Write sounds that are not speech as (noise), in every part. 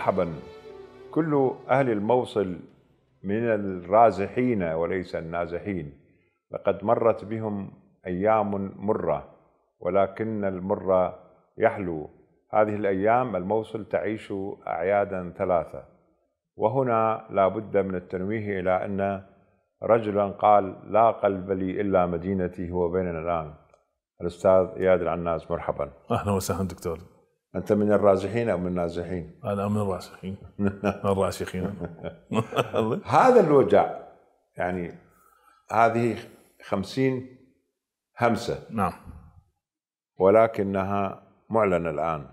مرحبا كل أهل الموصل من الرازحين وليس النازحين لقد مرت بهم أيام مرة ولكن المرة يحلو هذه الأيام الموصل تعيش أعيادا ثلاثة وهنا لا بد من التنويه إلى أن رجلا قال لا قلب لي إلا مدينتي هو بيننا الآن الأستاذ إياد العناز مرحبا أهلا وسهلا دكتور انت من الرازحين او من النازحين؟ انا من الراسخين (laughs) من الراسخين (laughs) هذا الوجع يعني هذه خمسين همسة نعم ولكنها معلنة الآن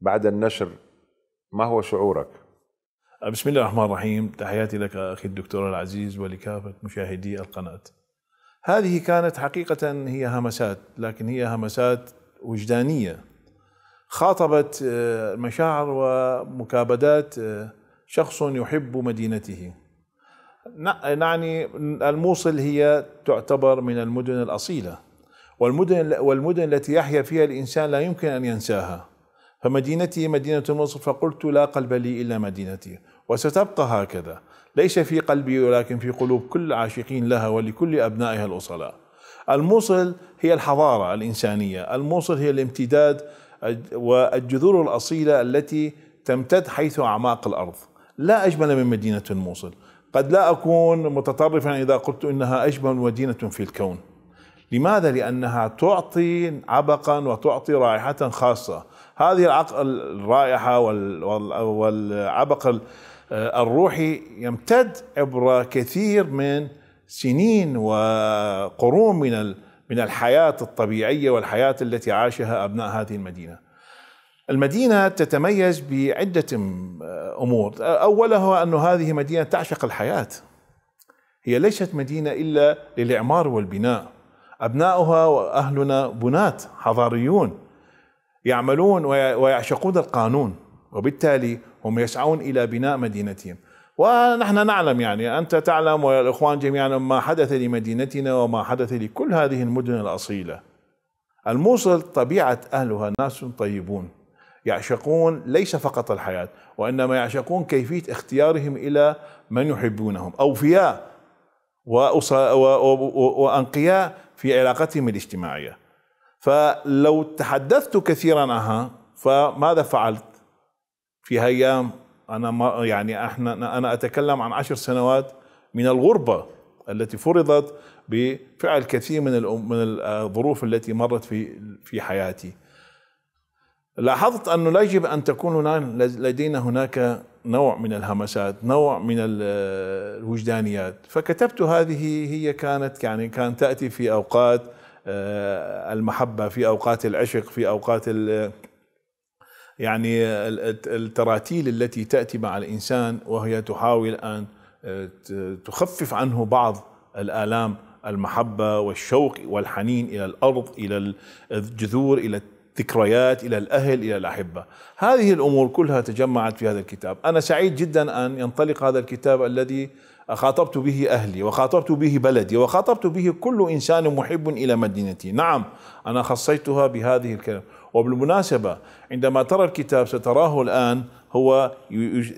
بعد النشر ما هو شعورك؟ بسم الله الرحمن الرحيم تحياتي لك أخي الدكتور العزيز ولكافة مشاهدي القناة هذه كانت حقيقة هي همسات لكن هي همسات وجدانية خاطبت آه، مشاعر ومكابدات آه، شخص يحب مدينته نعني الموصل هي تعتبر من المدن الأصيلة والمدن, والمدن التي يحيا فيها الإنسان لا يمكن أن ينساها فمدينتي مدينة الموصل فقلت لا قلب لي إلا مدينتي وستبقى هكذا ليس في قلبي ولكن في قلوب كل عاشقين لها ولكل أبنائها الأصلاء الموصل هي الحضارة الإنسانية الموصل هي الامتداد والجذور الأصيلة التي تمتد حيث أعماق الأرض لا أجمل من مدينة موصل قد لا أكون متطرفا إذا قلت إنها أجمل مدينة في الكون لماذا؟ لأنها تعطي عبقا وتعطي رائحة خاصة هذه الرائحة والعبق الروحي يمتد عبر كثير من سنين وقرون من من الحياه الطبيعيه والحياه التي عاشها ابناء هذه المدينه. المدينه تتميز بعده امور، اولها ان هذه مدينه تعشق الحياه. هي ليست مدينه الا للاعمار والبناء. ابناؤها واهلنا بناة حضاريون يعملون ويعشقون القانون وبالتالي هم يسعون الى بناء مدينتهم ونحن نعلم يعني أنت تعلم والإخوان جميعا ما حدث لمدينتنا وما حدث لكل هذه المدن الأصيلة الموصل طبيعة أهلها ناس طيبون يعشقون ليس فقط الحياة وإنما يعشقون كيفية اختيارهم إلى من يحبونهم أوفياء وأنقياء في علاقتهم الاجتماعية فلو تحدثت كثيرا عنها فماذا فعلت في أيام أنا ما يعني إحنا أنا أتكلم عن عشر سنوات من الغربة التي فرضت بفعل كثير من من الظروف التي مرت في في حياتي. لاحظت انه لا يجب ان تكون لدينا هناك نوع من الهمسات، نوع من الوجدانيات، فكتبت هذه هي كانت يعني كانت تاتي في اوقات آه، المحبه، في اوقات العشق، في اوقات يعني التراتيل التي تاتي مع الانسان وهي تحاول ان آه، تخفف عنه بعض الالام المحبه والشوق والحنين الى الارض الى الجذور الى الذكريات الى الاهل الى الاحبه هذه الامور كلها تجمعت في هذا الكتاب انا سعيد جدا ان ينطلق هذا الكتاب الذي خاطبت به أهلي وخاطبت به بلدي وخاطبت به كل إنسان محب إلى مدينتي نعم أنا خصيتها بهذه الكلمة وبالمناسبة عندما ترى الكتاب ستراه الآن هو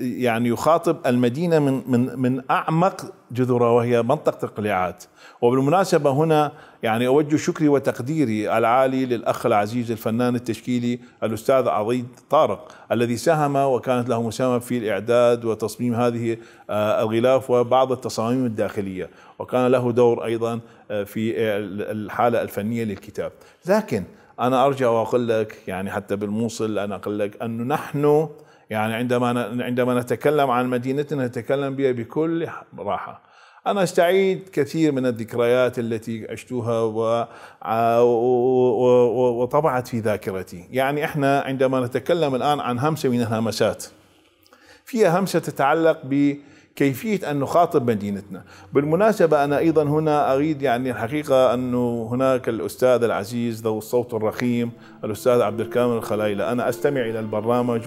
يعني يخاطب المدينة من من من أعمق جذورها وهي منطقة القليعات وبالمناسبة هنا يعني أوجه شكري وتقديري العالي للأخ العزيز الفنان التشكيلي الأستاذ عضيد طارق الذي ساهم وكانت له مساهمة في الإعداد وتصميم هذه آه، الغلاف وبعض التصاميم الداخلية وكان له دور أيضا آه، في الحالة الفنية للكتاب لكن انا ارجع واقول لك يعني حتى بالموصل انا اقول لك انه نحن يعني عندما عندما نتكلم عن مدينتنا نتكلم بها بكل راحه أنا استعيد كثير من الذكريات التي عشتوها و... وطبعت في ذاكرتي يعني إحنا عندما نتكلم الآن عن همسة من الهمسات فيها همسة تتعلق ب كيفية أن نخاطب مدينتنا بالمناسبة أنا أيضا هنا أريد يعني الحقيقة أنه هناك الأستاذ العزيز ذو الصوت الرخيم الأستاذ عبد الكامل الخلايلة أنا أستمع إلى البرنامج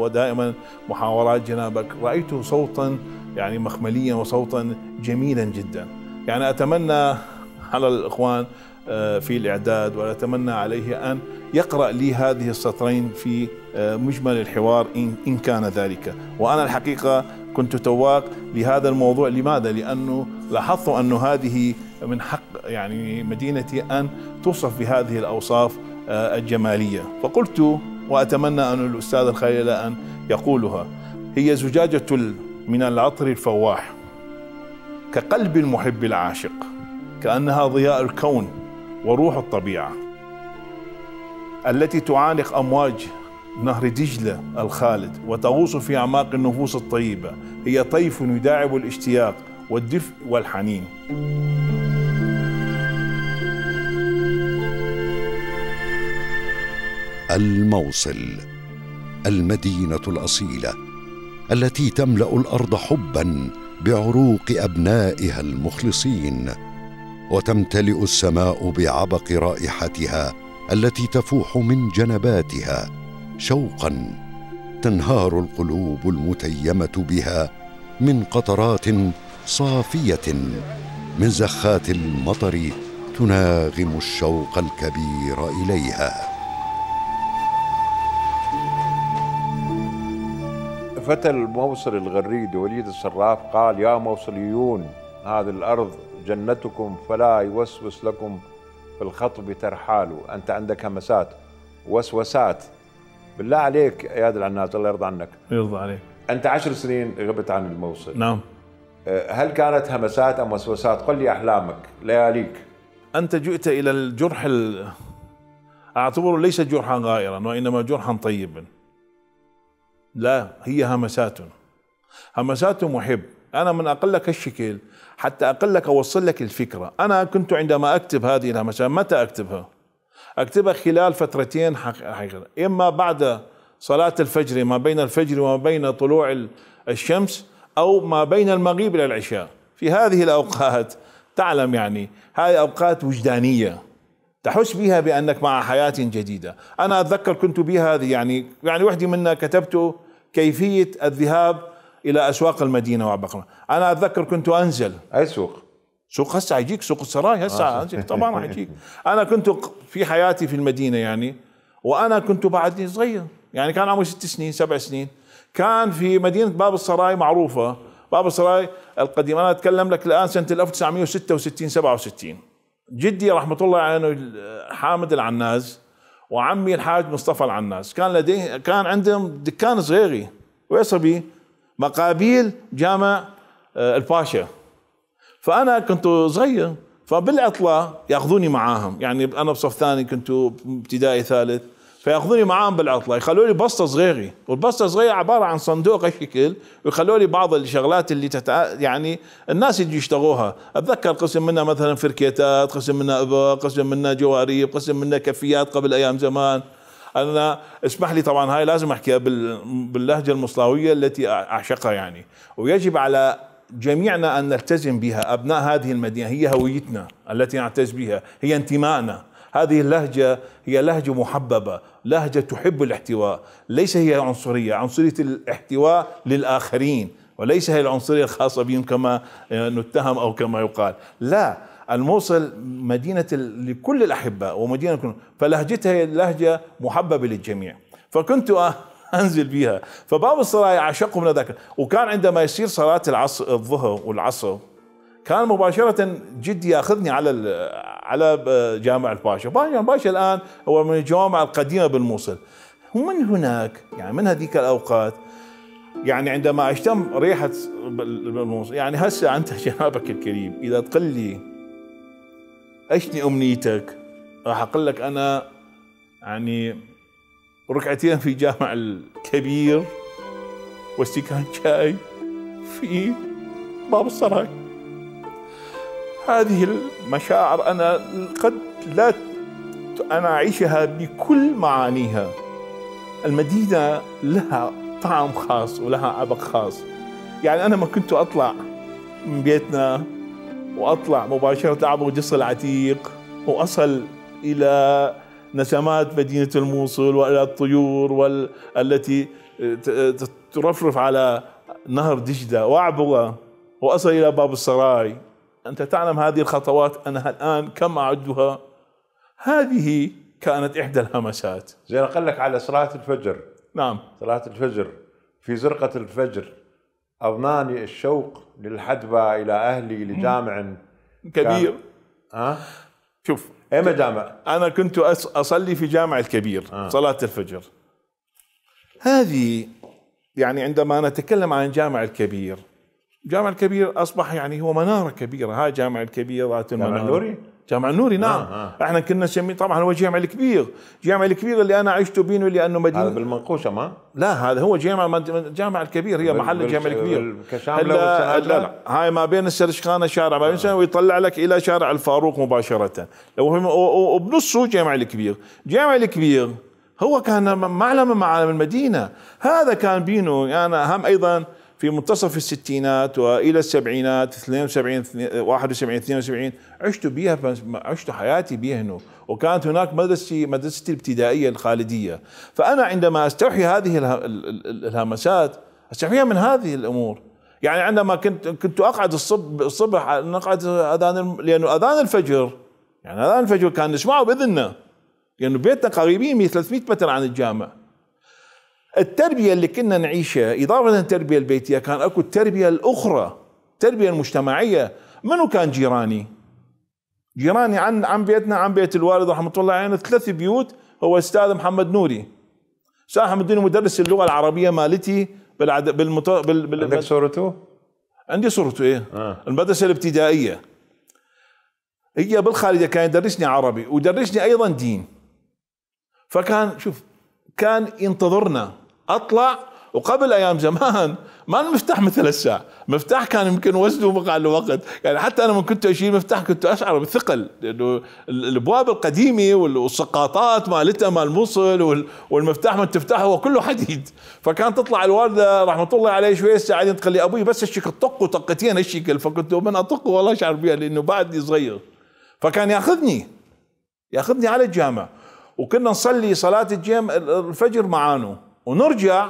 ودائما محاورات جنابك رأيته صوتا يعني مخمليا وصوتا جميلا جدا يعني أتمنى على الإخوان آه، في الإعداد وأتمنى عليه أن يقرأ لي هذه السطرين في آه، مجمل الحوار إن كان ذلك وأنا الحقيقة كنت تواق لهذا الموضوع لماذا؟ لأنه لاحظت أن هذه من حق يعني مدينتي أن توصف بهذه الأوصاف آه، الجمالية فقلت وأتمنى أن الأستاذ الخليل أن يقولها هي زجاجة من العطر الفواح كقلب المحب العاشق كأنها ضياء الكون وروح الطبيعة التي تعانق أمواج نهر دجلة الخالد وتغوص في أعماق النفوس الطيبة هي طيف يداعب الاشتياق والدفء والحنين الموصل المدينة الأصيلة التي تملأ الأرض حبا بعروق أبنائها المخلصين وتمتلئ السماء بعبق رائحتها التي تفوح من جنباتها شوقا تنهار القلوب المتيمه بها من قطرات صافيه من زخات المطر تناغم الشوق الكبير اليها فتى الموصل الغريد وليد الصراف قال يا موصليون هذه الأرض جنتكم فلا يوسوس لكم في الخطب ترحالوا أنت عندك همسات وسوسات بالله عليك يا عياد العنات الله يرضى عنك يرضى عليك انت عشر سنين غبت عن الموصل نعم أه، هل كانت همسات ام وسوسات قل لي احلامك لياليك انت جئت الى الجرح ال... اعتبره ليس جرحا غائرا وانما جرحا طيبا لا هي همسات همسات محب انا من اقل لك الشكل حتى اقل لك اوصل لك الفكره انا كنت عندما اكتب هذه الهمسات متى اكتبها اكتبها خلال فترتين حقيقة اما بعد صلاة الفجر ما بين الفجر وما بين طلوع الشمس او ما بين المغيب الى العشاء في هذه الاوقات تعلم يعني هذه اوقات وجدانيه تحس بها بانك مع حياه جديده انا اتذكر كنت بها هذه يعني يعني وحدي منا كتبت كيفيه الذهاب الى اسواق المدينه وعبقرة انا اتذكر كنت انزل اي سوق سوق هسه حيجيك سوق السراي هسه آه طبعا حيجيك انا كنت في حياتي في المدينه يعني وانا كنت بعدني صغير يعني كان عمري ست سنين سبع سنين كان في مدينه باب السراي معروفه باب السراي القديم انا اتكلم لك الان سنه 1966 67 جدي رحمه الله عليه يعني حامد العناز وعمي الحاج مصطفى العناز كان لديه كان عندهم دكان صغيري ويصبي مقابيل جامع آه، الباشا فانا كنت صغير فبالعطله ياخذوني معاهم يعني انا بصف ثاني كنت ابتدائي ثالث فياخذوني معاهم بالعطله يخلوا لي بسطه صغيره والبسطه الصغيره عباره عن صندوق هالشكل ويخلوا لي بعض الشغلات اللي تتع... يعني الناس يجي يشتغوها اتذكر قسم منها مثلا فركيتات قسم منها ابا قسم منها جواريب قسم منها كفيات قبل ايام زمان انا اسمح لي طبعا هاي لازم احكيها باللهجه المصلاويه التي اعشقها يعني ويجب على جميعنا أن نلتزم بها أبناء هذه المدينة هي هويتنا التي نعتز بها هي انتمائنا هذه اللهجة هي لهجة محببة لهجة تحب الاحتواء ليس هي عنصرية عنصرية الاحتواء للآخرين وليس هي العنصرية الخاصة بهم كما آه، نتهم أو كما يقال لا الموصل مدينة لكل الأحباء ومدينة فلهجتها هي لهجة محببة للجميع فكنت (laughs) انزل بيها فباب الصلاه يعشقه من ذاك وكان عندما يصير صلاه العصر الظهر والعصر كان مباشرة جدي ياخذني على على جامع الباشا، جامع الباشا الان هو من الجوامع القديمة بالموصل. ومن هناك يعني من هذيك الاوقات يعني عندما اشتم ريحة بالموصل يعني هسه انت جنابك الكريم اذا تقول لي اشني امنيتك راح اقول لك انا يعني ركعتين في جامع الكبير واستكان شاي في باب السراي هذه المشاعر أنا قد لا أنا أعيشها بكل معانيها المدينة لها طعم خاص ولها عبق خاص يعني أنا ما كنت أطلع من بيتنا وأطلع مباشرة عبر جسر العتيق وأصل إلى نسمات مدينة الموصل وإلى الطيور وال... التي ترفرف على نهر دجدة وأعبغة وأصل إلى باب السراي أنت تعلم هذه الخطوات أنها الآن كم أعدها هذه كانت إحدى الهمسات زين أقول لك على صلاة الفجر نعم صلاة الفجر في زرقة الفجر أضناني الشوق للحدبة إلى أهلي لجامع كبير ها شوف اي مجامع؟ انا كنت اصلي في جامع الكبير آه. صلاه الفجر هذه يعني عندما نتكلم عن جامع الكبير جامع الكبير اصبح يعني هو مناره كبيره هاي جامع الكبير ذات المناره جامع النوري نعم آه آه. احنا كنا نسميه طبعا هو الجامع الكبير الجامع الكبير اللي انا عشت بينه لانه مدينه هذا بالمنقوشه ما لا هذا هو جامع الجامع الكبير هي محل الجامع الكبير هلا لا هاي ما بين السرشخانة شارع ما بين آه. ويطلع لك الى شارع الفاروق مباشره وبنصه جامع الكبير جامع الكبير هو كان معلم معالم المدينه هذا كان بينه انا يعني هم ايضا في منتصف الستينات والى السبعينات 72 71 72 عشت بها عشت حياتي بها وكانت هناك مدرستي مدرستي الابتدائيه الخالديه فانا عندما استوحي هذه الهمسات استوحيها من هذه الامور يعني عندما كنت كنت اقعد الصبح الصبح نقعد اذان لانه اذان الفجر يعني اذان الفجر كان نسمعه باذننا لانه بيتنا قريبين 300 متر عن الجامع التربيه اللي كنا نعيشها اضافه للتربيه البيتيه كان اكو التربيه الاخرى التربيه المجتمعيه منو كان جيراني؟ جيراني عن عن بيتنا عن بيت الوالد رحمه الله عليه ثلاث بيوت هو استاذ محمد نوري استاذ محمد نوري مدرس اللغه العربيه مالتي بالعد... بالمط... بال... بال... عندك صورته؟ عندي صورته ايه آه. المدرسه الابتدائيه هي بالخارج كان يدرسني عربي ويدرسني ايضا دين فكان شوف كان ينتظرنا اطلع وقبل ايام زمان ما المفتاح مثل الساعة مفتاح كان يمكن وزنه على الوقت يعني حتى انا من كنت اشيل مفتاح كنت اشعر بثقل لانه الابواب القديمه والسقاطات مالتها مال موصل والمفتاح من تفتحه هو كله حديد فكان تطلع الوالده رحمه الله عليها شوي ساعدين تقول لي ابوي بس الشكل طق وطقتين الشكل فكنت من اطق والله اشعر بها لانه بعدني صغير فكان ياخذني ياخذني على الجامع وكنا نصلي صلاه الجيم الفجر معانه ونرجع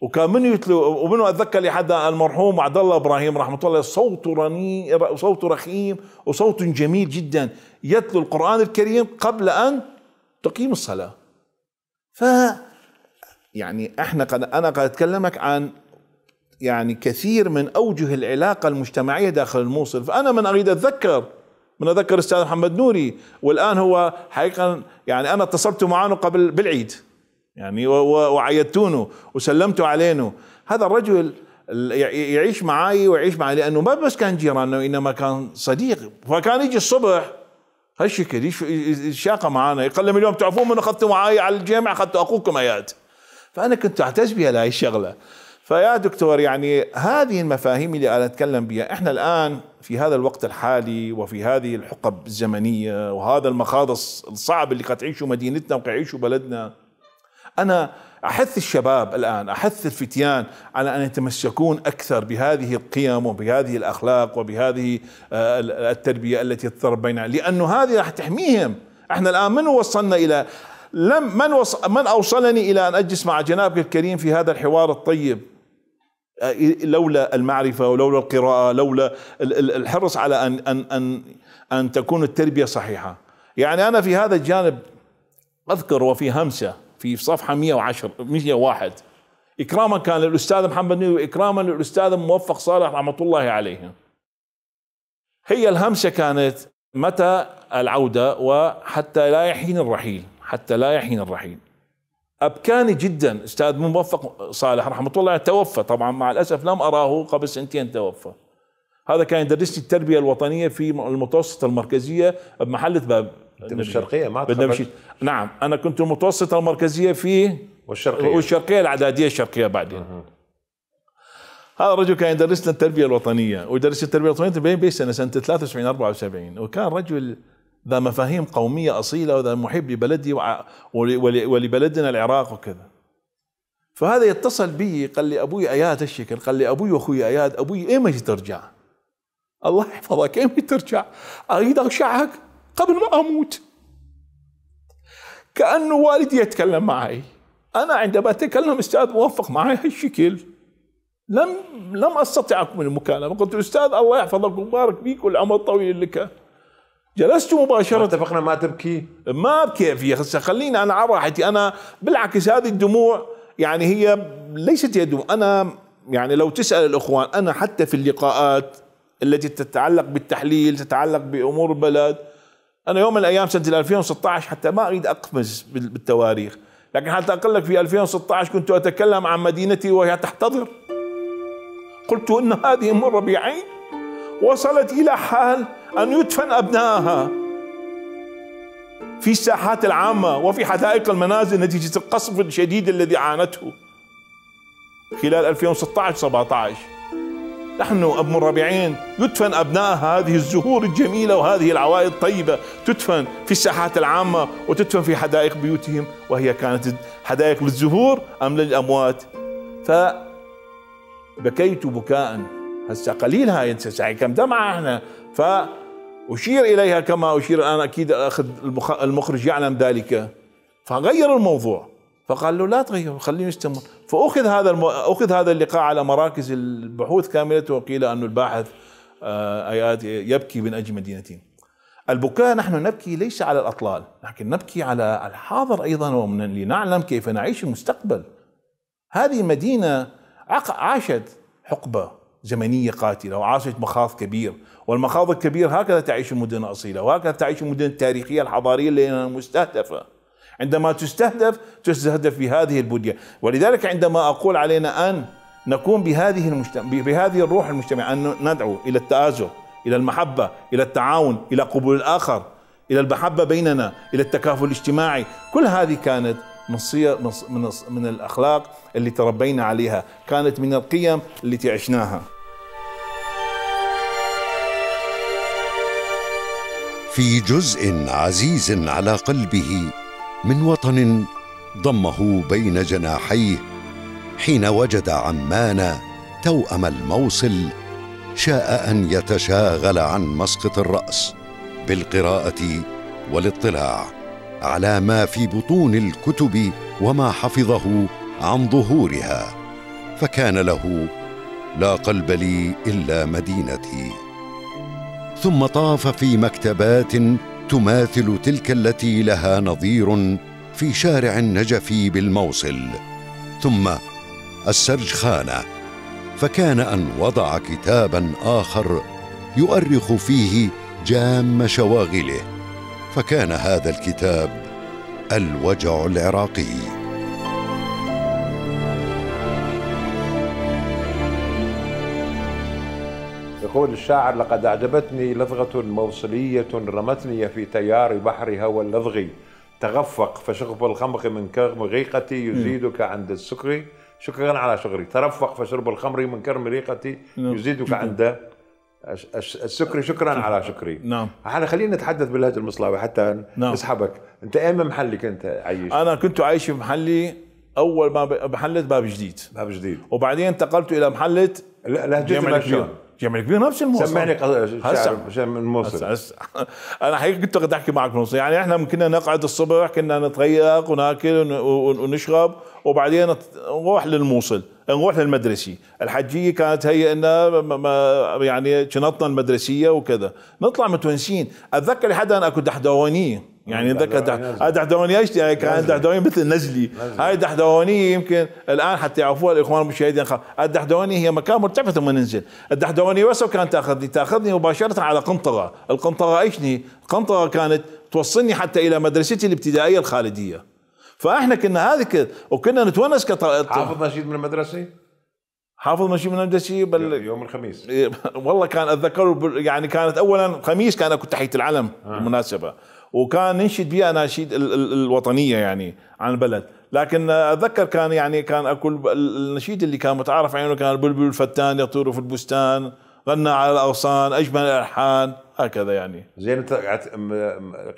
وكان من يتلو ومنه اتذكر لحد المرحوم عبد الله ابراهيم رحمه الله صوته رني صوته رخيم وصوت جميل جدا يتلو القران الكريم قبل ان تقيم الصلاه ف يعني احنا قد انا قد اتكلمك عن يعني كثير من اوجه العلاقه المجتمعيه داخل الموصل فانا من اريد اتذكر من اتذكر الاستاذ محمد نوري والان هو حقيقه يعني انا اتصلت معانه قبل بالعيد يعني وعيدتونه وسلمتوا علينا هذا الرجل يعيش معي ويعيش معي لانه ما بس كان جيراننا وانما كان صديق فكان يجي الصبح هالشكل يتشاقى معنا يقول لهم اليوم تعرفون من اخذتوا معي على الجامع اخذتوا اخوكم اياد فانا كنت اعتز بها لهي الشغله فيا دكتور يعني هذه المفاهيم اللي انا اتكلم بها احنا الان في هذا الوقت الحالي وفي هذه الحقب الزمنيه وهذا المخاض الصعب اللي قد تعيشه مدينتنا وقد بلدنا أنا أحث الشباب الآن أحث الفتيان على أن يتمسكون أكثر بهذه القيم وبهذه الأخلاق وبهذه آه، التربية التي تربينا لأنه هذه راح تحميهم احنا الآن من وصلنا إلى لم من وص من اوصلني الى ان اجلس مع جنابك الكريم في هذا الحوار الطيب آه، لولا المعرفه ولولا القراءه لولا الحرص على ان ان ان ان تكون التربيه صحيحه يعني انا في هذا الجانب اذكر وفي همسه في صفحه 110 101 اكراما كان للاستاذ محمد نووي واكراما للاستاذ موفق صالح رحمه الله عليه هي الهمسه كانت متى العوده وحتى لا يحين الرحيل حتى لا يحين الرحيل ابكاني جدا استاذ موفق صالح رحمه الله توفى طبعا مع الاسف لم اراه قبل سنتين توفى هذا كان يدرسني التربيه الوطنيه في المتوسطة المركزيه بمحله باب انت مش ما بدنا مشيت نعم انا كنت المتوسطه المركزيه في والشرقيه والشرقيه الاعداديه الشرقيه بعدين هذا الرجل كان يدرس لنا التربيه الوطنيه ويدرس التربيه الوطنيه بين بي سنه سنه 73 74 وكان رجل ذا مفاهيم قوميه اصيله وذا محب لبلدي ولبلدنا العراق وكذا فهذا يتصل بي قال لي ابوي اياد الشكل قال لي ابوي واخوي اياد ابوي ايمتى ترجع؟ الله يحفظك ايمتى ترجع؟ اريد اشعك قبل ما أموت كأنه والدي يتكلم معي أنا عندما أتكلم أستاذ موفق معي هالشكل لم لم أستطع أكمل المكالمة قلت أستاذ الله يحفظك ويبارك فيك والعمر طويل لك جلست مباشرة اتفقنا ما تبكي ما أبكي في هسه خليني أنا على راحتي أنا بالعكس هذه الدموع يعني هي ليست هي دموع أنا يعني لو تسأل الإخوان أنا حتى في اللقاءات التي تتعلق بالتحليل تتعلق بأمور البلد انا يوم من الايام سنه 2016 حتى ما اريد اقفز بالتواريخ لكن حتى اقول لك في 2016 كنت اتكلم عن مدينتي وهي تحتضر قلت ان هذه ام بعين وصلت الى حال ان يدفن ابنائها في الساحات العامه وفي حدائق المنازل نتيجه القصف الشديد الذي عانته خلال 2016 17 نحن أبو الربيعين يدفن أبناء هذه الزهور الجميلة وهذه العوائد الطيبة تدفن في الساحات العامة وتدفن في حدائق بيوتهم وهي كانت حدائق للزهور أم للأموات فبكيت بكاء هسه قليل هاي ساعي كم دمعة احنا فأشير إليها كما أشير الآن أكيد أخذ المخرج يعلم ذلك فغير الموضوع فقال له لا تغير خليهم يستمر فاخذ هذا الم... اخذ هذا اللقاء على مراكز البحوث كامله وقيل ان الباحث آه، ايات يبكي من اجل مدينتين البكاء نحن نبكي ليس على الاطلال لكن نبكي على الحاضر ايضا ومن لنعلم كيف نعيش المستقبل هذه المدينه عاشت حقبه زمنيه قاتله وعاشت مخاض كبير والمخاض الكبير هكذا تعيش المدن الاصيله وهكذا تعيش المدن التاريخيه الحضاريه اللي مستهدفه عندما تستهدف تستهدف بهذه البدية ولذلك عندما أقول علينا أن نقوم بهذه المجتمع بهذه الروح المجتمع أن ندعو إلى التآزر إلى المحبة إلى التعاون إلى قبول الآخر إلى المحبة بيننا إلى التكافل الاجتماعي كل هذه كانت من من من الأخلاق اللي تربينا عليها كانت من القيم التي عشناها في جزء عزيز على قلبه من وطن ضمه بين جناحيه حين وجد عمان توأم الموصل شاء ان يتشاغل عن مسقط الراس بالقراءه والاطلاع على ما في بطون الكتب وما حفظه عن ظهورها فكان له لا قلب لي الا مدينتي ثم طاف في مكتبات تماثل تلك التي لها نظير في شارع النجف بالموصل ثم السرجخانه فكان ان وضع كتابا اخر يؤرخ فيه جام شواغله فكان هذا الكتاب الوجع العراقي يقول الشاعر لقد أعجبتني لذغة موصلية رمتني في تيار بحر هوى اللذغي تغفق فشغب الخمر من كرم ريقتي يزيدك عند السكر شكرا على شغري ترفق فشرب الخمر من كرم ريقتي نعم. يزيدك عند السكر شكرا على شكري نعم احنا خلينا نتحدث باللهجه المصلاوي حتى نعم. نسحبك انت اين محلي كنت عايش انا كنت عايش في محلي اول ما محله باب جديد باب جديد وبعدين انتقلت الى محله لهجه المشون يعمل يعني كبير نفس المواصفات سمعني شعر شعر من مصر هسا (laughs) انا حقيقة كنت بدي احكي معك بنص يعني احنا كنا نقعد الصبح كنا نتغيق وناكل ونشرب وبعدين نروح للموصل نروح للمدرسي الحجيه كانت هي انه يعني شنطنا المدرسيه وكذا نطلع متونسين اتذكر لحد انا كنت حدوانيه يعني انت دحدوني يعني آه، ايش يعني كان دحدوني مثل النجلي هاي دحدوني يمكن الان حتى يعرفوها الاخوان المشاهدين الدحدوني هي مكان مرتفع ثم ننزل الدحدوني وسو كانت تاخذني تاخذني مباشره على قنطره القنطره ايشني القنطره كانت توصلني حتى الى مدرستي الابتدائيه الخالديه فاحنا كنا هذه كده وكنا نتونس كطلاب حافظ نشيد من المدرسه؟ حافظ نشيد من المدرسه بل يوم الخميس (laughs) والله كان اتذكر يعني كانت اولا خميس كان اكو تحيه العلم آه. بالمناسبه آه. وكان ينشد بها اناشيد الوطنيه يعني عن البلد لكن اتذكر كان يعني كان اكل النشيد اللي كان متعارف عليه كان البلبل الفتان يطير في البستان غنى على الاغصان اجمل الالحان هكذا يعني زين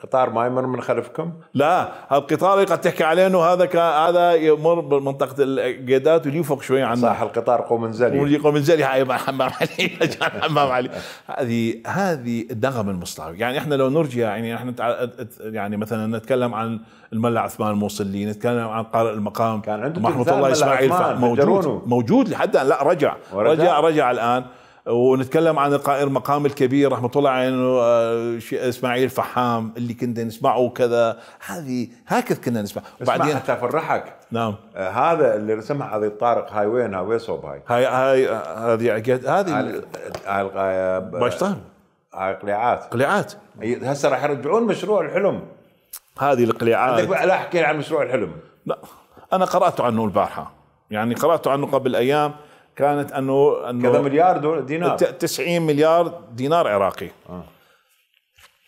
قطار ما يمر من خلفكم؟ لا القطار اللي قد تحكي عليه انه هذا كان هذا يمر بمنطقه القيدات واللي ويفوق شوي عنا صح القطار قومنزلي قومنزلي هاي حمام علي حمام (laughs) علي هذه هذه النغم المصطلحي يعني احنا لو نرجع يعني احنا يعني مثلا نتكلم عن الملا عثمان الموصلي نتكلم عن قارئ المقام كان عنده محمود الله اسماعيل موجود موجود لحد الان لا رجع رجع رجع الان ونتكلم عن القائر مقام الكبير رحمه الله عينه آه، اسماعيل فحام اللي كنا نسمعه وكذا هذه هكذا كنا نسمع وبعدين حتى فرحك نعم آه، هذا اللي رسمها هذه الطارق هاي وين هاي صوب هاي هاي هاي آه، هذه هذه هاي باشطان هاي قليعات قليعات هسه راح يرجعون مشروع الحلم هذه القليعات لا احكي عن مشروع الحلم لا انا قرات عنه البارحه يعني قرات عنه قبل ايام كانت انه انه كذا مليار دينار 90 مليار دينار عراقي آه.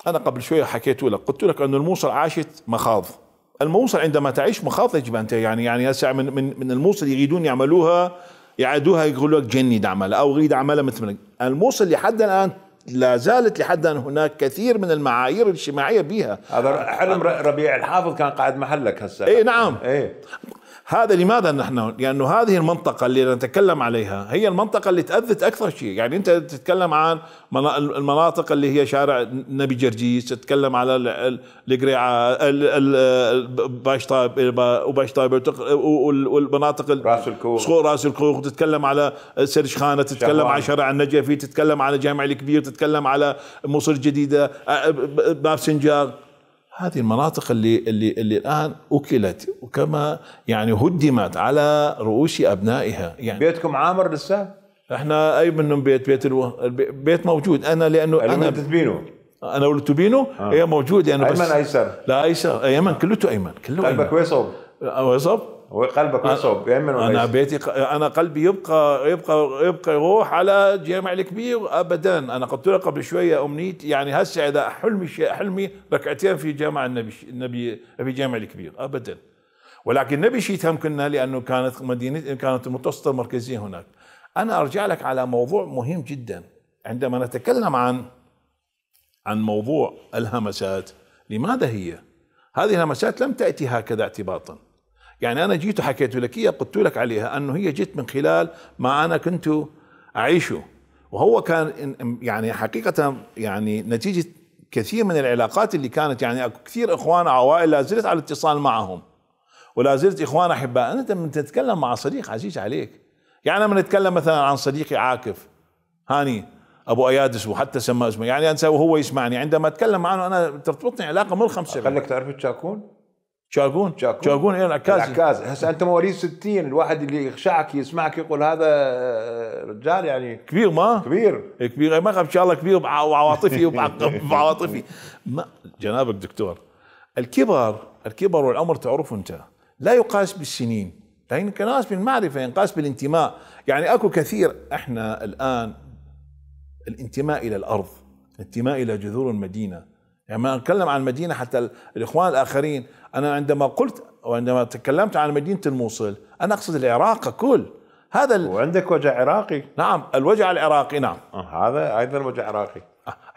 انا قبل شويه حكيت لك قلت لك انه الموصل عاشت مخاض الموصل عندما تعيش مخاض يجب ان يعني يعني هسه من من من الموصل يريدون يعملوها يعادوها يقولوا لك جني دعمل او يريد اعملها مثل الموصل لحد الان لا زالت لحد الان هناك كثير من المعايير الاجتماعيه بها هذا حلم ربيع الحافظ كان قاعد محلك هسه اي نعم اي هذا لماذا نحن لأنه هذه المنطقة اللي نتكلم عليها هي المنطقة اللي تأذت أكثر شيء يعني أنت تتكلم عن المناطق اللي هي شارع نبي جرجيس تتكلم على القريعة باش والمناطق راس الكوخ راس الكوخ تتكلم على سرج خانة تتكلم على شارع النجفي تتكلم على جامع الكبير تتكلم على مصر الجديدة باب سنجار هذه المناطق اللي اللي اللي الان اكلت وكما يعني هدمت على رؤوس ابنائها يعني بيتكم عامر لسه؟ احنا اي منهم بيت بيت الو... بيت موجود انا لانه انا تبينه انا ولدت بينو آه. هي موجود يعني بس ايمن ايسر لا ايسر ايمن كلته ايمن كله قلبك ويصب ويصب آه، هو قلبك يصب يمين اما انا بيتي انا قلبي يبقى يبقى يبقى يروح على الجامع الكبير ابدا انا قلت لك قبل شويه امنيتي يعني هسه اذا حلمي حلمي ركعتين في جامع النبي النبي في جامع الكبير ابدا ولكن النبي شيتهم كنا لانه كانت مدينه كانت المتوسطه المركزيه هناك انا ارجع لك على موضوع مهم جدا عندما نتكلم عن عن موضوع الهمسات لماذا هي؟ هذه الهمسات لم تأتي هكذا اعتباطا يعني أنا جيت وحكيت لك إياها قلت لك عليها أنه هي جت من خلال ما أنا كنت أعيشه وهو كان يعني حقيقة يعني نتيجة كثير من العلاقات اللي كانت يعني كثير إخوان عوائل لا زلت على اتصال معهم ولا زلت إخوان أحباء أنت من تتكلم مع صديق عزيز عليك يعني لما نتكلم مثلا عن صديقي عاكف هاني ابو اياد اسمه حتى سمى اسمه يعني انسى وهو يسمعني عندما اتكلم معه انا ترتبطني علاقه الخمسه خليك تعرف تشاكون شاكون شاكون اي العكازي العكازي هسه انت مواليد 60 الواحد اللي يخشعك يسمعك يقول هذا آه، رجال يعني كبير ما كبير إيه، كبير إيه، ما ان شاء الله كبير بعواطفي بعواطفي (laughs) ما جنابك دكتور الكبر الكبر والعمر تعرفه انت لا يقاس بالسنين لا ينقاس بالمعرفه ينقاس بالانتماء يعني اكو كثير احنا الان الانتماء الى الارض الانتماء الى جذور المدينه يعني ما أتكلم عن المدينه حتى الإخوان الآخرين أنا عندما قلت وعندما تكلمت عن مدينة الموصل أنا أقصد العراق ككل هذا ال... وعندك وجع عراقي نعم الوجع العراقي نعم آه، هذا أيضا وجع عراقي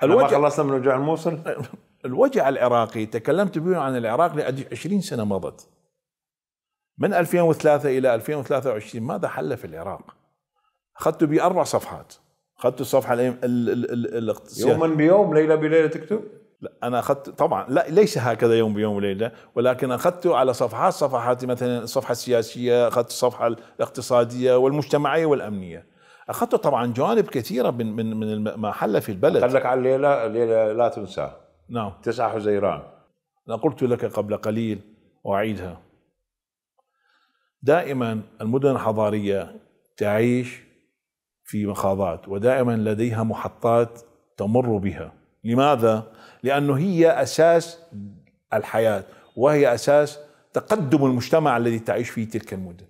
الوجع آه، ما خلصنا من وجع الموصل (laughs) الوجع العراقي تكلمت به عن العراق ل 20 سنة مضت من 2003 إلى 2023 ماذا حل في العراق أخذت به أربع صفحات أخذت الصفحة الاقتصادية يوما بيوم ليلة بليلة تكتب انا اخذت طبعا لا ليس هكذا يوم بيوم وليله ولكن اخذته على صفحات صفحات مثلا الصفحه السياسيه اخذت الصفحه الاقتصاديه والمجتمعيه والامنيه اخذته طبعا جوانب كثيره من من من ما حل في البلد قال لك على الليله الليله لا تنسى نعم تسعة حزيران انا قلت لك قبل قليل واعيدها دائما المدن الحضاريه تعيش في مخاضات ودائما لديها محطات تمر بها لماذا؟ لأنه هي أساس الحياة وهي أساس تقدم المجتمع الذي تعيش فيه تلك المدن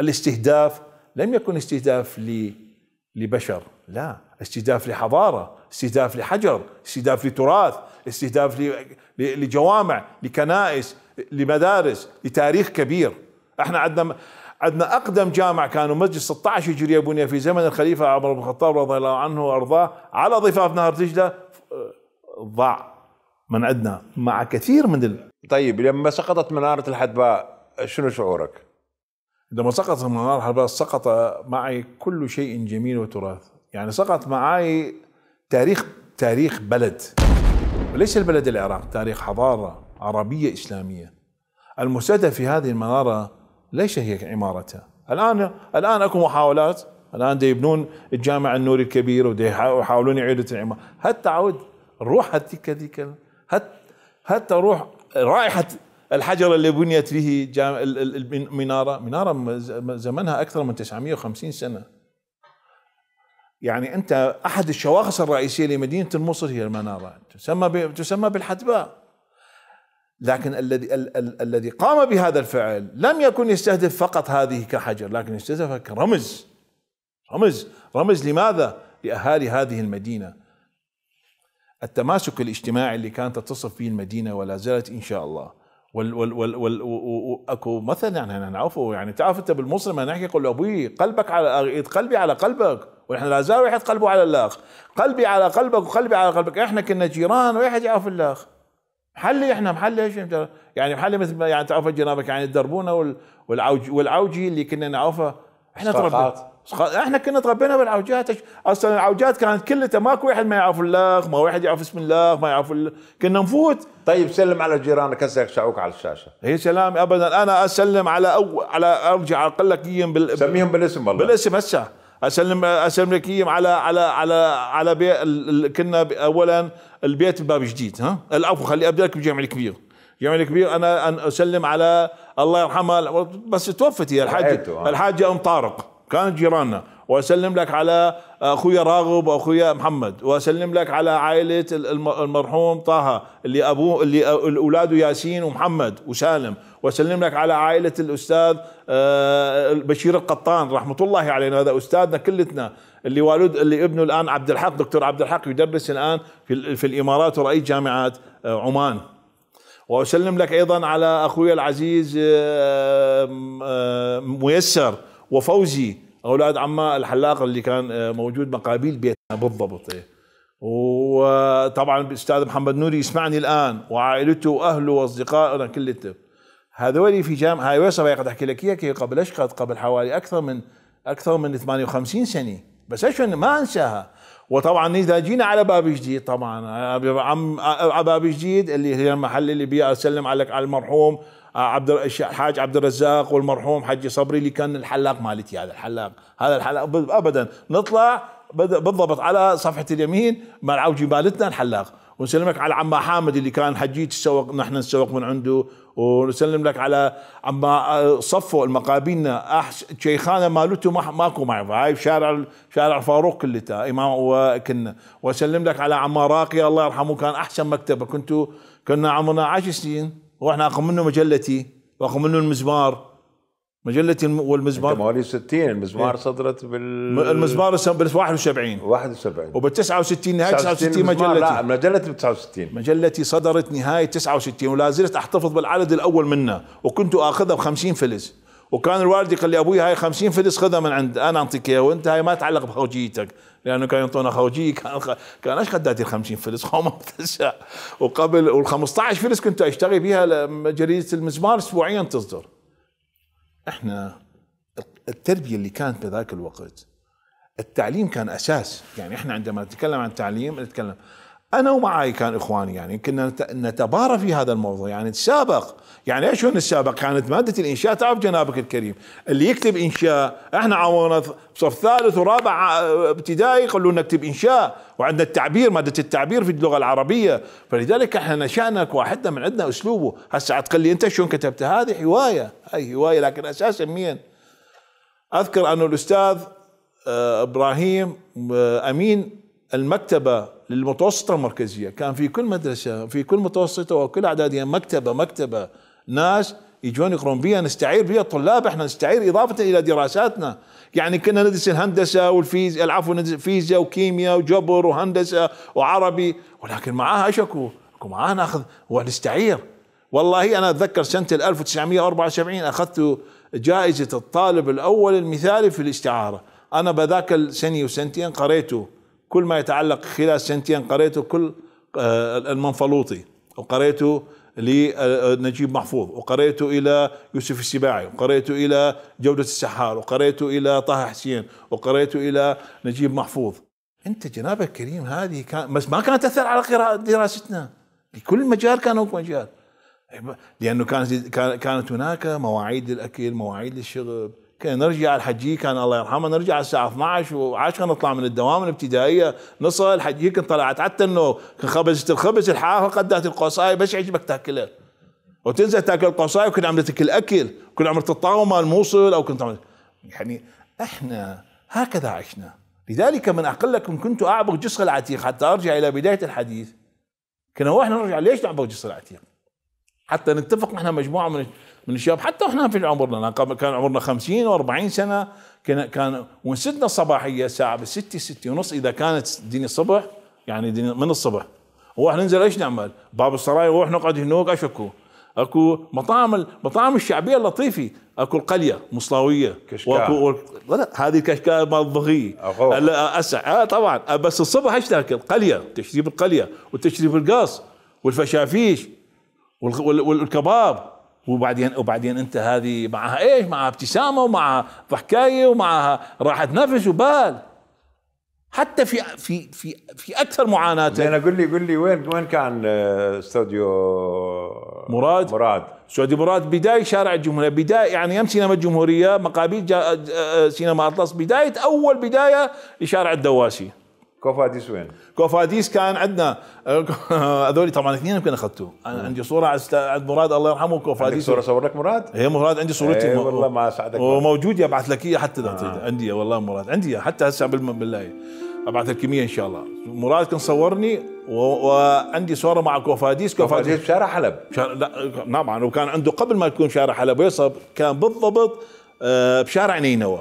الاستهداف لم يكن استهداف لبشر لا استهداف لحضارة استهداف لحجر استهداف لتراث استهداف لجوامع لكنائس لمدارس لتاريخ كبير احنا عندنا عندنا اقدم جامع كانوا مسجد 16 هجريه بني في زمن الخليفه عمر بن الخطاب رضي الله عنه وارضاه على ضفاف نهر دجله ضاع من عندنا مع كثير من ال... طيب لما سقطت مناره الحدباء شنو شعورك؟ لما سقطت مناره الحدباء سقط معي كل شيء جميل وتراث يعني سقط معي تاريخ تاريخ بلد وليس البلد العراق تاريخ حضاره عربيه اسلاميه المستهدف في هذه المناره ليس هي عمارتها الان الان اكو محاولات الان يبنون الجامع النوري الكبير ويحاولون يحاولون العماره هل تعود روح هذيك ذيك هت حتى روح رائحة الحجر اللي بنيت به المنارة منارة زمنها أكثر من 950 سنة يعني أنت أحد الشواخص الرئيسية لمدينة المصر هي المنارة تسمى تسمى بالحدباء. لكن الذي الذي قام بهذا الفعل لم يكن يستهدف فقط هذه كحجر لكن يستهدفها كرمز رمز رمز لماذا؟ لأهالي هذه المدينة التماسك الاجتماعي اللي كانت تتصف فيه المدينه ولا زالت ان شاء الله وال وال وال مثل يعني نعرفه يعني تعرف انت بالمصر لما نحكي يقول ابوي قلبك على قلبي على قلبك ونحن لا زال واحد قلبه على الاخ قلبي على قلبك وقلبي على قلبك احنا كنا جيران واحد يعرف الاخ محلي احنا محلي ايش يعني, يعني محلي مثل ما يعني تعرف جنابك يعني الدربونه والعوج والعوجي اللي كنا نعرفه احنا تربينا احنا كنا تربينا بالعوجات اصلا العوجات كانت كلها ماكو واحد ما يعرف الله ما واحد يعرف اسم الله ما يعرف الله. كنا نفوت طيب سلم على جيرانك هسه شعوك على الشاشه هي سلام ابدا انا اسلم على أو على ارجع اقول لك اياهم بال... سميهم بالاسم والله بالاسم هسه اسلم اسلم لك اياهم على على على على بي... ال... كنا اولا البيت الباب جديد ها العفو خلي ابدا لك بالجامع الكبير الجامع الكبير انا ان اسلم على الله يرحمها بس توفت هي الحاجه آه. الحاجه ام طارق كانت جيراننا واسلم لك على اخويا راغب واخويا محمد واسلم لك على عائله المرحوم طه اللي ابوه اللي اولاده ياسين ومحمد وسالم واسلم لك على عائله الاستاذ آه، بشير القطان رحمه الله علينا هذا استاذنا كلتنا اللي والد اللي ابنه الان عبد الحق دكتور عبد الحق يدرس الان في, في الامارات ورئيس جامعه آه، عمان واسلم لك ايضا على اخويا العزيز آه، ميسر وفوزي اولاد عمه الحلاق اللي كان موجود مقابل بيتنا بالضبط وطبعا الاستاذ محمد نوري يسمعني الان وعائلته واهله واصدقائنا كلته هذول في جام هاي ويصفة قد احكي لك اياها قبل ايش قبل حوالي اكثر من اكثر من 58 سنه بس ايش ما انساها وطبعا اذا جينا على باب جديد طبعا عم باب جديد اللي هي المحل اللي بيا اسلم عليك على المرحوم عبد الحاج عبد الرزاق والمرحوم حجي صبري اللي كان الحلاق مالتي هذا الحلاق هذا الحلاق ابدا نطلع بالضبط على صفحه اليمين مع العوجي مالتنا الحلاق ونسلمك على عما حامد اللي كان حجي تسوق نحن نسوق من عنده ونسلم لك على عما آه، صفوا المقابيلنا شيخانه مالته ما ماكو معي هاي شارع شارع فاروق كلتا امام وكنا وسلم لك على عما راقي الله يرحمه كان احسن مكتبه كنتوا كنا عمرنا 10 سنين واحنا اقم منه مجلتي واخذ منه المزمار مجلتي والمزمار مواليد 60 المزمار إيه. صدرت بال المزمار بال 71 71 وبال 69 نهايه 69 مجلتي لا مجلتي ب 69 مجلتي صدرت نهايه 69 ولا زلت احتفظ بالعدد الاول منها وكنت اخذها ب 50 فلس وكان الوالد قال لي ابوي هاي 50 فلس خذها من عند انا اعطيك اياها وانت هاي ما تعلق بخوجيتك لانه كانوا يعطونا خوجي كان خ... كان ايش قد ال 50 فلس (laughs) ما وقبل وال 15 فلس كنت اشتري بها جريده المزمار اسبوعيا تصدر احنا التربيه اللي كانت بذاك الوقت التعليم كان اساس يعني احنا عندما نتكلم عن التعليم نتكلم انا ومعاي كان اخواني يعني كنا نتبارى في هذا الموضوع يعني نتسابق يعني ايش هون نتسابق كانت ماده الانشاء تعرف جنابك الكريم اللي يكتب انشاء احنا عوانا صف ثالث ورابع آه، ابتدائي لنا نكتب انشاء وعندنا التعبير ماده التعبير في اللغه العربيه فلذلك احنا نشانا واحدنا من عندنا اسلوبه هسه تقول لي انت شلون كتبت هذه هوايه هاي هوايه لكن اساسا مين اذكر انه الاستاذ آه، ابراهيم آه، امين المكتبه للمتوسطة المركزية كان في كل مدرسة في كل متوسطة وكل إعدادية مكتبة مكتبة ناس يجون يقرون بها نستعير بها الطلاب احنا نستعير إضافة إلى دراساتنا يعني كنا ندرس الهندسة والفيزياء العفو فيزياء وكيمياء وجبر وهندسة وعربي ولكن معاها شكو اكو؟ معاها ناخذ ونستعير والله انا اتذكر سنة 1974 اخذت جائزة الطالب الاول المثالي في الاستعارة انا بذاك السنة وسنتين قريته كل ما يتعلق خلال سنتين قريته كل آه، المنفلوطي وقريته لنجيب آه، محفوظ وقريته إلى يوسف السباعي وقريته إلى جودة السحار وقريته إلى طه حسين وقريته إلى نجيب محفوظ أنت جنابك الكريم هذه كان بس ما كانت تأثر على قراءة دراستنا لكل مجال كان هناك مجال إيه، لأنه كانت كانت هناك مواعيد للأكل مواعيد للشغل نرجع الحجي كان الله يرحمه نرجع الساعه 12 وعشان نطلع من الدوام الابتدائيه نصل الحجي كنت طلعت حتى انه خبزت الخبز الحافه قدات القصايه بس عجبك تاكلها وتنزل تاكل القصايه عملت لك الاكل كل عملت الطاوله مال موصل او كنت عملت يعني احنا هكذا عشنا لذلك من اقل لكم كنت اعبر جسر العتيق حتى ارجع الى بدايه الحديث كنا واحنا نرجع ليش نعبر جسر العتيق؟ حتى نتفق احنا مجموعه من من الشباب حتى احنا في عمرنا كان عمرنا 50 و40 سنه كان كان ونسدنا الصباحيه الساعه 6 ستة ونص اذا كانت ديني الصبح يعني ديني من الصبح ونروح ننزل ايش نعمل؟ باب السراي نروح نقعد هناك ايش اكو؟ اكو مطاعم المطاعم الشعبيه اللطيفه اكو القليه مصلاويه كشكار واكو لا هذه كشكار مال الضغي اسع آه طبعا آه، بس الصبح ايش تاكل؟ قليه تشريب القليه وتشريب القص والفشافيش والكباب وبعدين وبعدين انت هذه معها ايش؟ معها ابتسامه ومعها ضحكايه ومعها راحه نفس وبال حتى في في في في اكثر معاناته زين قول لي قول لي وين وين كان آه، استوديو مراد مراد استوديو مراد بدايه شارع الجمهوريه بدايه يعني يم سينما الجمهوريه مقابل آه، آه، سينما اطلس بدايه اول بدايه لشارع الدواسي كوفاديس وين؟ كوفاديس كان عندنا آه، هذول طبعا اثنين يمكن اخذته انا عندي صوره عند مراد الله يرحمه كوفاديس صوره صور لك مراد؟ اي مراد عندي صورتي ايه والله ما ساعدك وموجود آه. ابعث لك اياها حتى آه. عندي والله مراد عندي حتى هسه بالله ابعث لك ان شاء الله مراد كان صورني وعندي صوره مع كوفاديس كوفاديس, بشارع حلب شارع لا طبعا نعم، وكان عنده قبل ما يكون شارع حلب ويصب كان بالضبط آه، بشارع نينوى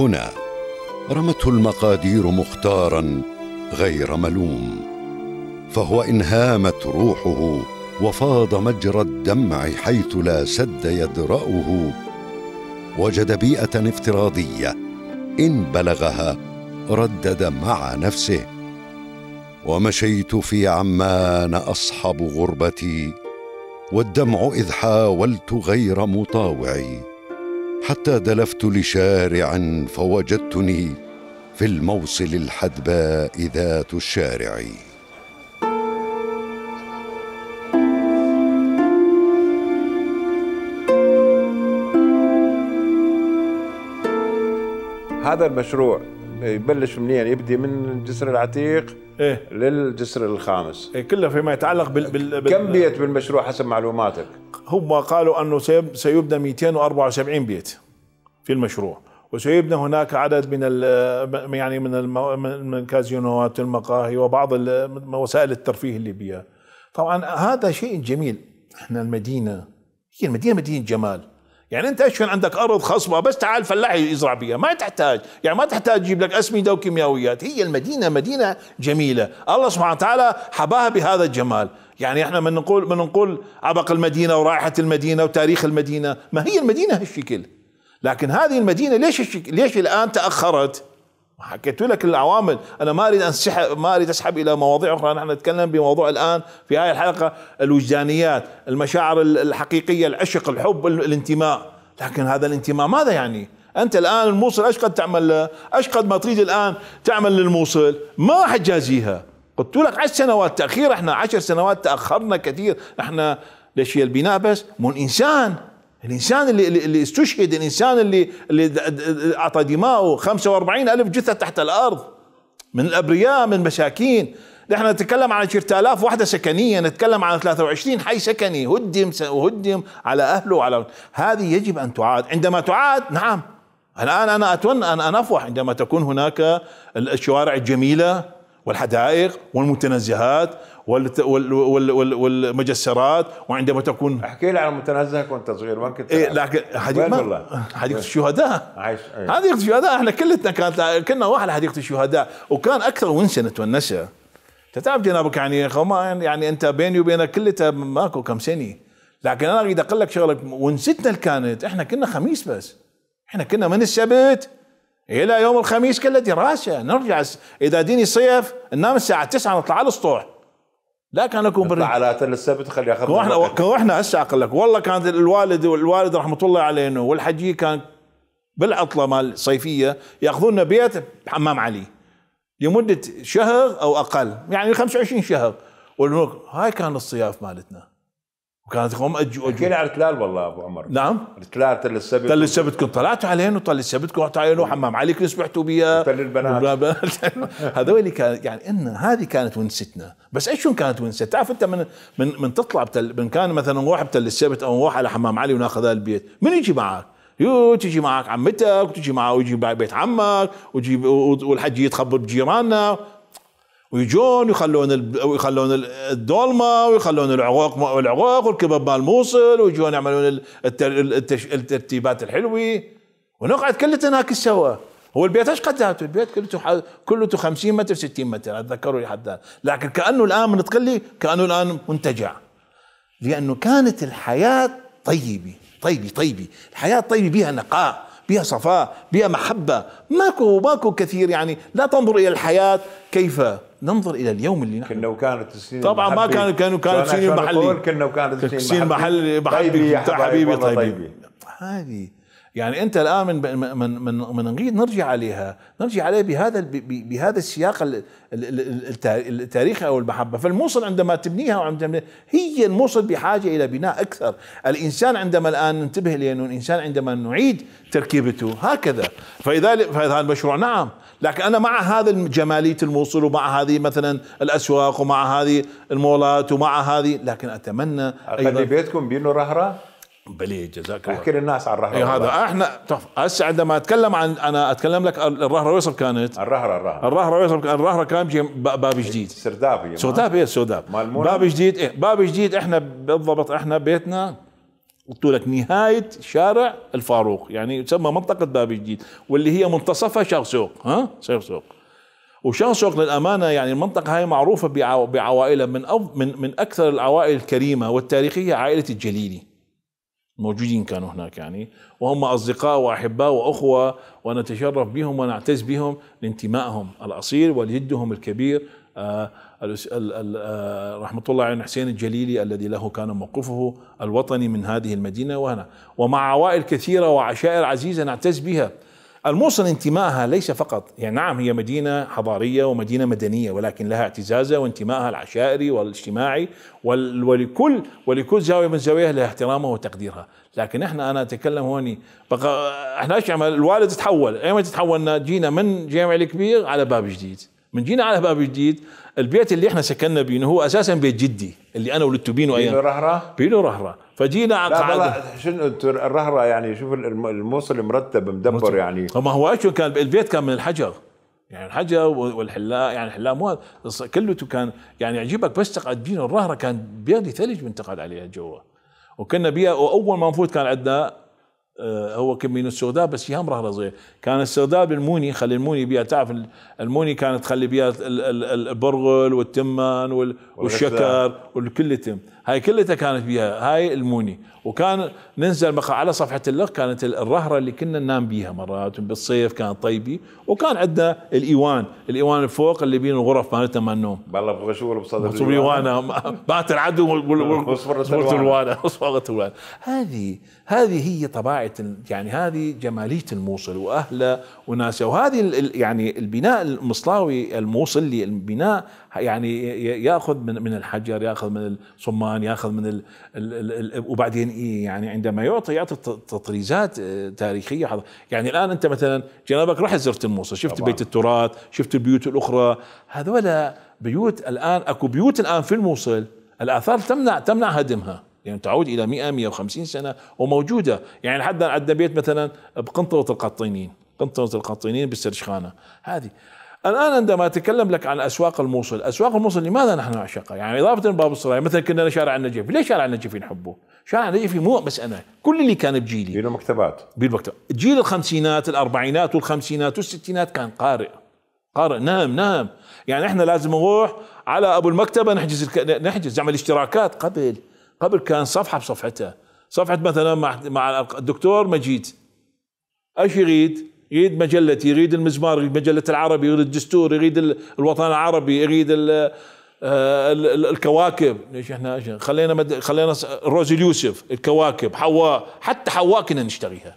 هنا رمته المقادير مختارا غير ملوم فهو ان هامت روحه وفاض مجرى الدمع حيث لا سد يدراه وجد بيئه افتراضيه ان بلغها ردد مع نفسه ومشيت في عمان اصحب غربتي والدمع اذ حاولت غير مطاوعي حتى دلفت لشارع فوجدتني في الموصل الحدباء ذات الشارع هذا المشروع يبلش منين يعني يبدي من الجسر العتيق إيه؟ للجسر الخامس إيه كله فيما يتعلق بال, بال... بال... كم بيت بالمشروع حسب معلوماتك هم قالوا أنه سيبنى 274 بيت في المشروع وسيبنى هناك عدد من يعني من الكازينوات المقاهي وبعض وسائل الترفيه الليبيه طبعا هذا شيء جميل احنا المدينه هي المدينه مدينه جمال يعني انت ايش عندك ارض خصبه بس تعال فلاح يزرع بيها ما تحتاج يعني ما تحتاج تجيب لك اسمده وكيميائيات هي المدينه مدينه جميله الله سبحانه وتعالى حباها بهذا الجمال يعني احنا من نقول من نقول عبق المدينه ورائحه المدينه وتاريخ المدينه ما هي المدينه هالشكل لكن هذه المدينه ليش ليش الان تاخرت حكيت لك العوامل انا ما اريد انسحب ما اريد اسحب الى مواضيع اخرى نحن نتكلم بموضوع الان في هذه الحلقه الوجدانيات المشاعر الحقيقيه العشق الحب الانتماء لكن هذا الانتماء ماذا يعني انت الان الموصل ايش قد تعمل له ايش قد ما تريد الان تعمل للموصل ما راح تجازيها قلت لك عشر سنوات تاخير احنا عشر سنوات تاخرنا كثير احنا ليش هي البناء بس مو الانسان الانسان اللي اللي استشهد الانسان اللي اللي اعطى دماؤه 45 الف جثه تحت الارض من الابرياء من مساكين نحن نتكلم عن 10000 وحده سكنيه نتكلم عن 23 حي سكني هدم وهدم على اهله وعلى هذه يجب ان تعاد عندما تعاد نعم الان انا اتمنى ان انفح عندما تكون هناك الشوارع الجميله والحدائق والمتنزهات والمجسرات وعندما تكون احكي لي عن المتنزه وانت صغير وين كنت؟ إيه لكن حديقه حديقه الشهداء عايش حديقه الشهداء احنا كلتنا كانت كنا واحد حديقه الشهداء وكان اكثر ونسه نتونسها انت تعرف جنابك يعني يعني انت بيني وبينك كلتها ماكو كم سنه لكن انا اريد اقول لك شغله ونستنا اللي كانت احنا كنا خميس بس احنا كنا من السبت الى يوم الخميس كله دراسه نرجع اذا ديني صيف ننام الساعه 9 نطلع على السطوح لا كان اكون بر على السبت خلي اخذ واحنا واحنا هسه اقول لك والله كان الوالد والوالد رحمه الله علينا والحجي كان بالعطله مال صيفيه ياخذونا بيت بحمام علي لمده شهر او اقل يعني 25 شهر هاي كان الصياف مالتنا وكانت هم اجوا اجوا على الكلال والله ابو عمر نعم الكلال تل السبت تل السبت كنت طلعت عليهن وتل السبت كنت عليهن وحمام علي كنت سبحتوا بيا تل البنات (laughs) هذول كان يعني ان هذه كانت ونستنا بس ايش كانت ونست تعرف انت من من من تطلع بتل من كان مثلا نروح بتل السبت او نروح على حمام علي وناخذ البيت من يجي معك؟ يو تجي معك عمتك وتجي معه ويجي بيت عمك ويجي والحج يتخبط بجيراننا ويجون ويخلون ويخلون الدولمه ويخلون العقوق والعقوق والكباب مال موصل ويجون يعملون الترتيبات الحلوه ونقعد كلتنا هناك سوا هو البيت ايش قد البيت كلته كلته 50 متر 60 متر اتذكروا لحد الان لكن كانه الان من تقلي كانه الان منتجع لانه كانت الحياه طيبه طيبه طيبه الحياه طيبه بها نقاء بها صفاء بها محبه ماكو ماكو كثير يعني لا تنظر الى الحياه كيف ننظر الى اليوم اللي نحن كنا وكانت السنين طبعا ما كان كانوا كانت سنين محلي كنا وكانت تسنين محلي محلي طيب حبيبي طيبين طيب. هذه يعني انت الان من من من, من نرجع عليها نرجع عليها بهذا بهذا السياق التاريخي او المحبه فالموصل عندما تبنيها وعندما هي الموصل بحاجه الى بناء اكثر الانسان عندما الان ننتبه لانه الانسان عندما نعيد تركيبته هكذا فاذا فهذا المشروع نعم لكن انا مع هذا الجماليه الموصل ومع هذه مثلا الاسواق ومع هذه المولات ومع هذه لكن اتمنى ايضا بيتكم بينو رهره بلي جزاك الله احكي للناس عن الرهره هذا احنا هسه عندما اتكلم عن انا اتكلم لك الرهره ويصب كانت الرهره الرهره الرهره ويصب كان الرهره كان باب جديد سرداب سرداب هي السرداب باب جديد إيه باب جديد احنا بالضبط احنا بيتنا قلت لك نهاية شارع الفاروق يعني يسمى منطقة باب الجديد واللي هي منتصفها سوق ها سوق شرسوق سوق للأمانة يعني المنطقة هاي معروفة بعوائلها من أف من من أكثر العوائل الكريمة والتاريخية عائلة الجليلي موجودين كانوا هناك يعني وهم أصدقاء وأحباء وأخوة ونتشرف بهم ونعتز بهم لانتمائهم الأصيل ولجدهم الكبير آه آه، رحمة الله عن حسين الجليلي الذي له كان موقفه الوطني من هذه المدينة وهنا ومع عوائل كثيرة وعشائر عزيزة نعتز بها الموصل انتمائها ليس فقط يعني نعم هي مدينة حضارية ومدينة مدنية ولكن لها اعتزازها وانتمائها العشائري والاجتماعي ولكل ولكل زاوية من زواياها لها احترامها وتقديرها لكن احنا انا اتكلم هوني بقى احنا ايش عمل الوالد تحول ايما تحولنا جينا من جامع الكبير على باب جديد من جينا على باب جديد البيت اللي احنا سكننا بينه هو اساسا بيت جدي اللي انا ولدت بينه ايام بينه رهره بينه رهره فجينا لا قعدنا شنو الرهره يعني شوف الموصل مرتب مدبر يعني ما هو كان البيت كان من الحجر يعني الحجر والحلاء يعني الحلاء مو كلته كان يعني يعجبك بس تقعد بينه الرهره كان بيدي ثلج بنتقل عليها جوا وكنا بيها واول ما نفوت كان عندنا آه، هو كم من السوداء بس يهم راه رزية كان السوداء بالموني خلي الموني بيها تعرف الموني كانت تخلي بيها البرغل والتمن والشكر والكل يتم هاي كلها كانت بيها هاي الموني وكان ننزل بقى على صفحه اللخ كانت الرهره اللي كنا ننام بيها مرات بالصيف كانت طيبه وكان عندنا الايوان الايوان الفوق اللي بين الغرف مالتنا مال النوم بالله بغشول بصدر بصدر الايوان بات العدو وصبرت الوانا وصبرت الوانا هذه هذه هي طبيعه يعني هذه جماليه الموصل واهله وناسها وهذه يعني البناء المصلاوي الموصلي البناء يعني ياخذ من من الحجر ياخذ من الصمان ياخذ من ال الـ الـ وبعدين إيه يعني عندما يعطي يعطي تطريزات آه، تاريخيه حضر. يعني الان انت مثلا جنابك رحت زرت الموصل شفت طبعا. بيت التراث شفت البيوت الاخرى هذولا بيوت الان اكو بيوت الان في الموصل الاثار تمنع تمنع هدمها يعني تعود الى 100 150 سنه وموجوده يعني حتى عندنا بيت مثلا بقنطره القطينين قنطره القطينين بالسرشخانه هذه الآن عندما أتكلم لك عن أسواق الموصل أسواق الموصل لماذا نحن نعشقها يعني إضافة لباب الصلاة يعني مثلا كنا شارع النجف ليش شارع النجف نحبه شارع النجف مو بس أنا كل اللي كان بجيلي بيلو مكتبات بيلو مكتبات، جيل الخمسينات الأربعينات والخمسينات والستينات كان قارئ قارئ نام نام، يعني احنا لازم نروح على ابو المكتبه نحجز الك... نحجز نعمل اشتراكات قبل قبل كان صفحه بصفحتها صفحه مثلا مع مع الدكتور مجيد ايش يريد؟ يريد مجلتي يريد المزمار يريد مجلة العربي يريد الدستور يريد الوطن العربي يريد آه، الكواكب ليش احنا خلينا مد... خلينا روزي اليوسف الكواكب حواء حتى حواء كنا نشتريها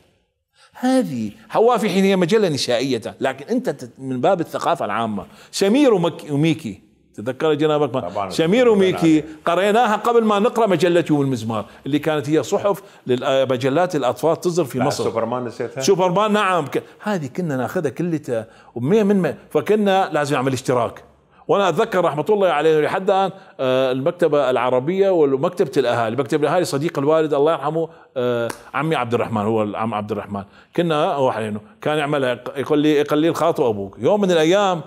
هذه حواء في حين هي مجله نسائيه لكن انت من باب الثقافه العامه سمير وميكي تذكر جنابك ما سمير وميكي قريناها قبل ما نقرا مجله يوم المزمار اللي كانت هي صحف آه، مجلات الاطفال تصدر في مصر سوبرمان نسيتها سوبرمان نعم ك... هذه كنا ناخذها كلتها ومية من ما فكنا لازم نعمل اشتراك وانا اتذكر رحمه الله عليه لحد الان آه، المكتبه العربيه ومكتبه الاهالي، مكتبه الاهالي صديق الوالد الله يرحمه آه، عمي عبد الرحمن هو العم عبد الرحمن، كنا هو حلينه كان يعملها يقول لي يقول لي ابوك، يوم من الايام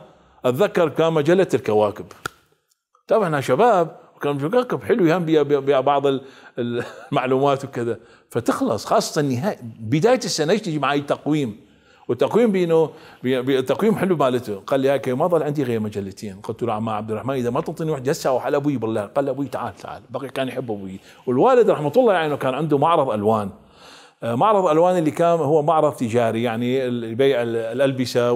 اتذكر كان مجله الكواكب طبعا شباب وكان كواكب حلو يهم بعض (laughs) المعلومات وكذا فتخلص خاصة نهاية بداية السنة يجي معي تقويم والتقويم بينه تقويم حلو مالته قال لي هيك ما ظل عندي غير مجلتين قلت له عم عبد الرحمن اذا ما تعطيني واحد هسه اروح على ابوي بالله قال ابوي تعال تعال بقي كان يحب ابوي والوالد رحمه الله يعني كان عنده معرض الوان آه، معرض الوان اللي كان هو معرض تجاري يعني بيع الالبسه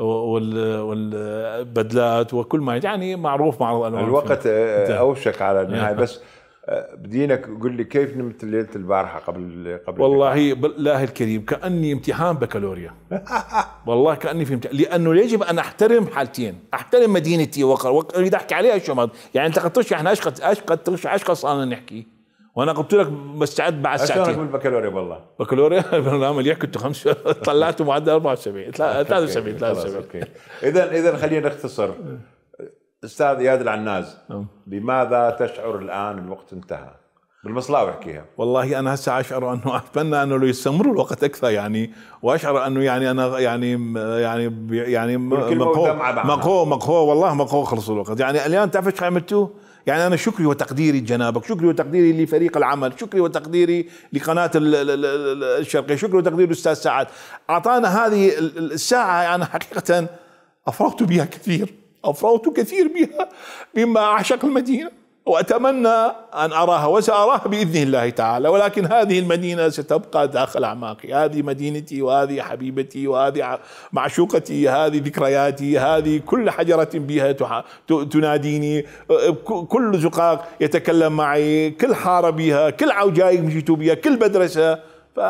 والبدلات وكل ما يعني معروف معرض الوان الوقت آه، اوشك على النهايه نعم. بس آه، بدينك قل لي كيف نمت ليله البارحه قبل قبل والله بالله الكريم كاني امتحان بكالوريا والله كاني في امتحان لانه يجب ان احترم حالتين احترم مدينتي اريد احكي عليها شو يعني انت قد ترشح احنا ايش قد ايش قد ترشح ايش قد صارنا نحكي وانا قلت لك مستعد بعد ساعتين شلونك بالبكالوريا والله؟ بكالوريا برنامج يحكي كنت خمسة طلعت معدل 74 73 73 اذا اذا خلينا نختصر استاذ اياد العناز نعم. لماذا تشعر الان الوقت انتهى؟ بالمصلاوي احكيها والله انا هسه اشعر انه اتمنى انه لو يستمر الوقت اكثر يعني واشعر انه يعني انا يعني يعني يعني مقهور مقهور والله مقهور خلص الوقت يعني الان تعرف ايش عملتوا؟ يعني أنا شكري وتقديري لجنابك شكري وتقديري لفريق العمل شكري وتقديري لقناة الشرقية شكري وتقديري للأستاذ سعد أعطانا هذه الساعة أنا يعني حقيقة أفرغت بها كثير أفرغت كثير بها مما أعشق المدينة واتمنى ان اراها وساراها باذن الله تعالى ولكن هذه المدينه ستبقى داخل اعماقي هذه مدينتي وهذه حبيبتي وهذه معشوقتي هذه ذكرياتي هذه كل حجره بها تناديني أه، كل زقاق يتكلم معي كل حاره بها كل عوجاي مشيت بها كل مدرسه ف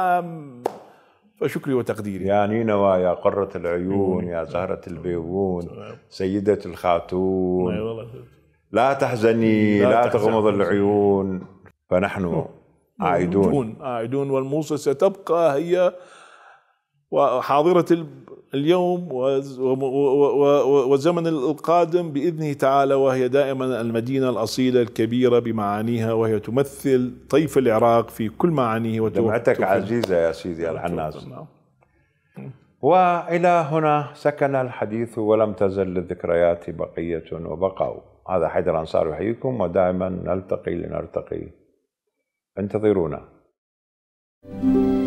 فشكري وتقديري يا نينوى يا قرة العيون يا زهرة البيبون سيدة الخاتون لا تحزني لا, لا تغمض العيون فنحن عائدون عائدون والموصل ستبقى هي وحاضرة اليوم والزمن القادم بإذنه تعالى وهي دائما المدينة الأصيلة الكبيرة بمعانيها وهي تمثل طيف العراق في كل معانيه دمعتك عزيزة يا سيدي العناز نعم. وإلى هنا سكن الحديث ولم تزل الذكريات بقية وبقوا هذا حيدر أنصار يحييكم ودائما نلتقي لنرتقي انتظرونا thank you